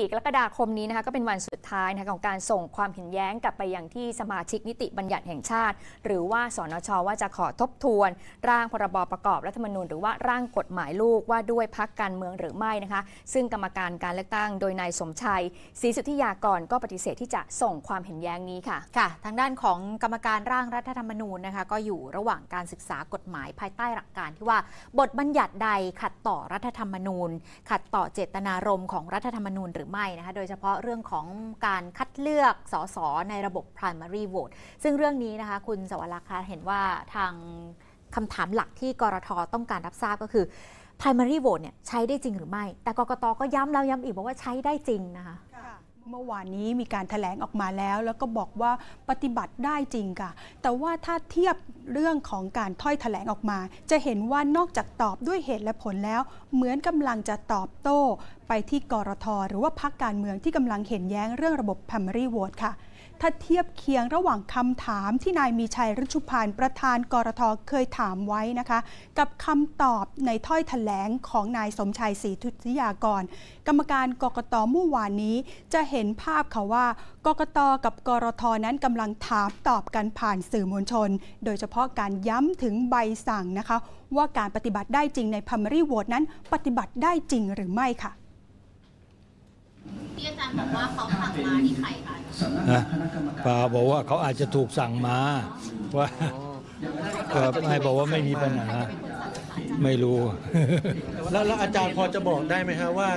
4กรกฎาคมนี้นะคะก็เป็นวันสุดท้ายนะคะของการส่งความเห็นแย้งกลับไปยังที่สมาชิกนิติบัญญัติแห่งชาติ หรือว่าสนชว่าจะขอทบทวน ร่างพรบประกอบรัฐธรรมนูญหรือว่าร่างกฎหมายลูกว่าด้วยพักการเมืองหรือไม่นะคะ ซึ่งกรรมการการเลือกตั้งโดยนายสมชัยศรีสุทธิยากรก็ปฏิเสธที่จะส่งความเห็นแย้งนี้ค่ะค่ะ ทางด้านของกรรมการร่างรัฐธรรมนูญนะคะก็อยู่ระหว่างการศึกษากฎหมายภายใต้หลักการที่ว่าบทบัญญัติใดขัดต่อรัฐธรรมนูญ ขัดต่อเจตนารมณ์ของรัฐธรรมนูญหรือือไม่นะคะโดยเฉพาะเรื่องของการคัดเลือกสสในระบบ primary vote ซึ่งเรื่องนี้นะคะคุณสวรักษ์เห็นว่าทางคำถามหลักที่กรทต้องการรับทราบก็คือ primary vote เนี่ยใช้ได้จริงหรือไม่ แต่กรกตก็ย้ำแล้วย้ำอีกบอกว่าใช้ได้จริงนะคะเมื่อวานนี้มีการถแถลงออกมาแล้ว แล้วก็บอกว่าปฏิบัติได้จริงค่ะ แต่ว่าถ้าเทียบเรื่องของการถ้อยถแถลงออกมา จะเห็นว่านอกจากตอบด้วยเหตุและผลแล้ว เหมือนกำลังจะตอบโต้ไปที่กรทหรือว่าพักการเมืองที่กำลังเห็นแย้งเรื่องระบบพัมรีโหวตค่ะถ้าเทียบเคียงระหว่างคำถามที่นายมีชัยรัชุพันธ์ประธานกรทเคยถามไว้นะคะ กับคำตอบในถ้อยถแถลงของนายสมชัยศรีทุติยากร กรรมการกกตเมื่อวานนี้จะเห็นภาพค่ะว่ากกตกับกรทนั้นกำลังถามตอบกันผ่านสื่อมวลชน โดยเฉพาะการย้ำถึงใบสั่งนะคะ ว่าการปฏิบัติได้จริงในพัมรีโหวตนั้น ปฏิบัติได้จริงหรือไม่ค่ะที่อาจารย์บอกว่าเขาสั่งมาที่ใครคะะป่าบอกว่าเขาอาจจะถูกสั่งมาว่าก็ับให้บอกว่าไม่มีปัญหาไม่รู้แล้วแล้วอาจารย์พอจะบอกได้ไหมฮะว่า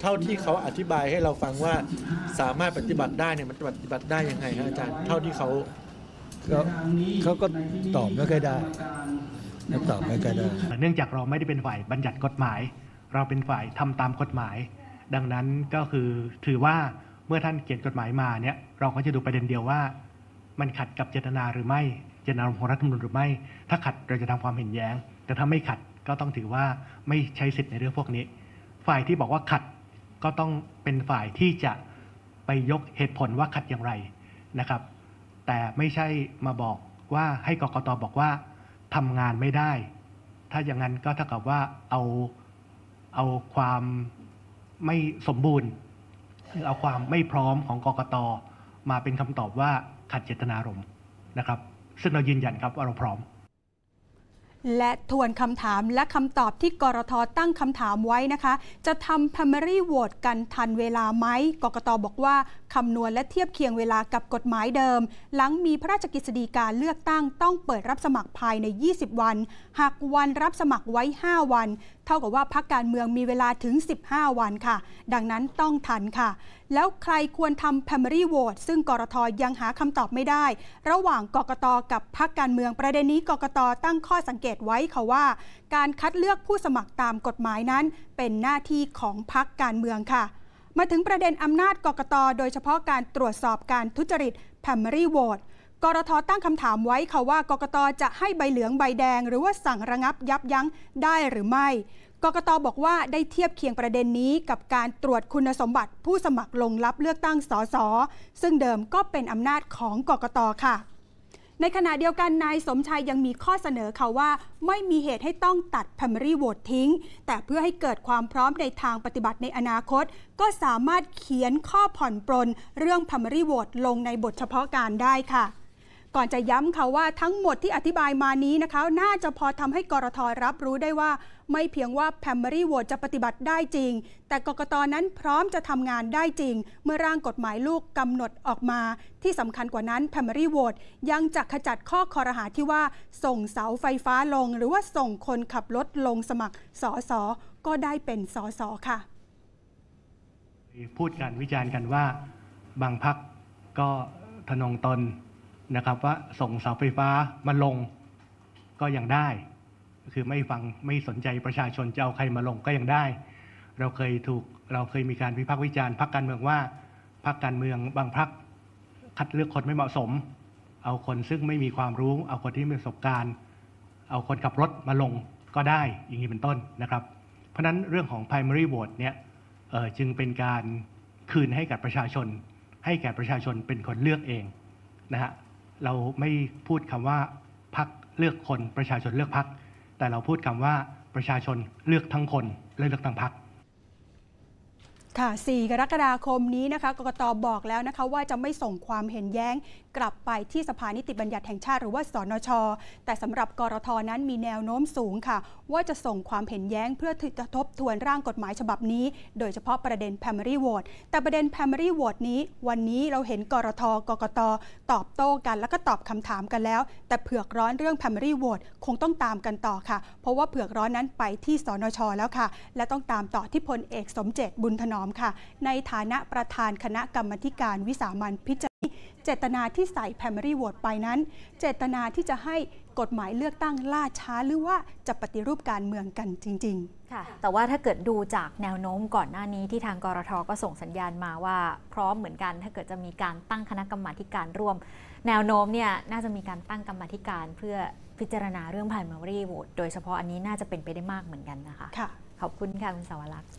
เท่าที่เขาอธิบายให้เราฟังว่าสามารถปฏิบัติได้เนี่ยมันปฏิบัติได้ยังไงฮะอาจารย์เท่าที่เขาเขาก็ตอบไม่ค่อยได้ตอบไม่ค่อยได้เนื่องจากเราไม่ได้เป็นฝ่ายบัญญัติกฎหมาย เราเป็นฝ่ายทำตามกฎหมายดังนั้นก็คือถือว่าเมื่อท่านเขียนกฎหมายมาเนี่ยเราก็จะดูประเด็นเดียวว่า มันขัดกับเจตนาหรือไม่เจตนารมณ์ของรัฐธรรมนูญหรือไม่ ถ้าขัดเราจะทำความเห็นแย้ง แต่ถ้าไม่ขัดก็ต้องถือว่าไม่ใช้สิทธิ์ในเรื่องพวกนี้ ฝ่ายที่บอกว่าขัดก็ต้องเป็นฝ่ายที่จะไปยกเหตุผลว่าขัดอย่างไรนะครับ แต่ไม่ใช่มาบอกว่าให้กกตบอกว่าทำงานไม่ได้ ถ้าอย่างนั้นก็เท่ากับว่าเอาเอาความไม่สมบูรณ์หรือเอาความไม่พร้อมของกกตมาเป็นคำตอบว่าขัดเจตนารมณ์นะครับ ซึ่งเรายืนยันครับ ว่าเราพร้อม และทวนคำถามและคำตอบที่กรทตั้งคำถามไว้นะคะ จะทำพามารีโหวตกันทันเวลาไหมกกตบอกว่าคำนวณและเทียบเคียงเวลากับกฎหมายเดิม หลังมีพระราชกฤษฎีการเลือกตั้งต้องเปิดรับสมัครภายใน 20 วัน หากวันรับสมัครไว้ 5 วันเท่ากับว่าพักการเมืองมีเวลาถึง 15 วันค่ะ ดังนั้นต้องทันค่ะ แล้วใครควรทำ primary vote ซึ่งกรทยังหาคำตอบไม่ได้ ระหว่างกกตกับพักการเมือง ประเด็นนี้กกตตั้งข้อสังเกตไว้ค่ะว่า การคัดเลือกผู้สมัครตามกฎหมายนั้น เป็นหน้าที่ของพักการเมืองค่ะ มาถึงประเด็นอำนาจกกตโดยเฉพาะการตรวจสอบการทุจริต primary vote กรทตั้งคำถามไว้ค่ะว่ากกตจะให้ใบเหลืองใบแดง หรือว่าสั่งระงับยับยั้งได้หรือไม่ กกตบอกว่าได้เทียบเคียงประเด็นนี้กับการตรวจคุณสมบัติ ผู้สมัครลงรับเลือกตั้งสสซึ่งเดิมก็เป็นอำนาจของกกตค่ะ ในขณะเดียวกันนายสมชายยังมีข้อเสนอค่ะว่าไม่มีเหตุให้ต้องตัดพ r มรีโหวตทิ้ง แต่เพื่อให้เกิดความพร้อมในทางปฏิบัติในอนาคต ก็สามารถเขียนข้อผ่อนปรนเรื่องพ r มรีโหวตลงในบทเฉพาะการได้ค่ะก่อนจะย้ำค่ะว่าทั้งหมดที่อธิบายมานี้นะคะ น่าจะพอทำให้กรทรับรู้ได้ว่า ไม่เพียงว่ามเมอรี่โหวตจะปฏิบัติได้จริง แต่กกตนั้นพร้อมจะทำงานได้จริง เมื่อร่างกฎหมายลูกกำหนดออกมา ที่สำคัญกว่านั้นมเมอรี่โหวตยังจะขจัดข้อคอรหาที่ว่า ส่งเสาไฟฟ้าลง หรือว่าส่งคนขับรถลงสมัครสอสอก็ได้เป็นสอสอค่ะพูดกันวิจารณ์กันว่าบางพักก็ทนงตนนะครับว่าส่งเสาไฟฟ้ามาลงก็ยังได้คือไม่ฟังไม่สนใจประชาชนจะเอาใครมาลงก็ยังได้ เราเคยถูกเราเคยมีการวิพากษ์วิจารณ์พรรคการเมืองว่า พรรคการเมืองบางพรรคคัดเลือกคนไม่เหมาะสม เอาคนซึ่งไม่มีความรู้ เอาคนที่ไม่มีประสบการณ์ เอาคนขับรถมาลงก็ได้อย่างนี้เป็นต้นนะครับ เพราะฉะนั้นเรื่องของ primary vote เนี่ยจึงเป็นการคืนให้กับประชาชน ให้แก่ประชาชนเป็นคนเลือกเองนะฮะเราไม่พูดคำว่าพักเลือกคนประชาชนเลือกพัก แต่เราพูดคำว่าประชาชนเลือกทั้งคนและเลือกทั้งพักค่ะ 4 กรกฎาคมนี้นะคะ กกตบอกแล้วนะคะว่าจะไม่ส่งความเห็นแย้ง กลับไปที่สภานิติบัญญัติแห่งชาติ หรือว่าสนช แต่สำหรับกรทนั้นมีแนวโน้มสูงค่ะ ว่าจะส่งความเห็นแย้งเพื่อทบทวนร่างกฎหมายฉบับนี้ โดยเฉพาะประเด็น p r i m a r y vote แต่ประเด็น p r i m a r y vote นี้ วันนี้เราเห็นกรทกกตตอบโต้กันแล้วก็ตอบคำถามกันแล้ว แต่เผือกร้อนเรื่อง p r i m a r y vote คงต้องตามกันต่อค่ะ เพราะว่าเผือกร้อนนั้นไปที่สนชแล้วค่ะ และต้องตามต่อที่พลเอกสมเจตบุญถนอมมค่ะในฐานะประธานคณะกรรมการวิสามันพิจารณาเจตนาที่ใส่ primary vote ไปนั้น เจตนาที่จะให้กฎหมายเลือกตั้งล่าช้าหรือว่าจะปฏิรูปการเมืองกันจริง ๆค่ะ แต่ว่าถ้าเกิดดูจากแนวโน้มก่อนหน้านี้ ที่ทางกรทก็ส่งสัญญาณมาว่าพร้อมเหมือนกันถ้าเกิดจะมีการตั้งคณะกรรมการร่วม แนวโน้มเนี่ยน่าจะมีการตั้งกรรมิการเพื่อพิจารณาเรื่อง่านมา r y โหวตโดยเฉพาะอันนี้น่าจะเป็นไปได้มากเหมือนกันนะคะค่ะขอบคุณค่ะคุณสวรักษ์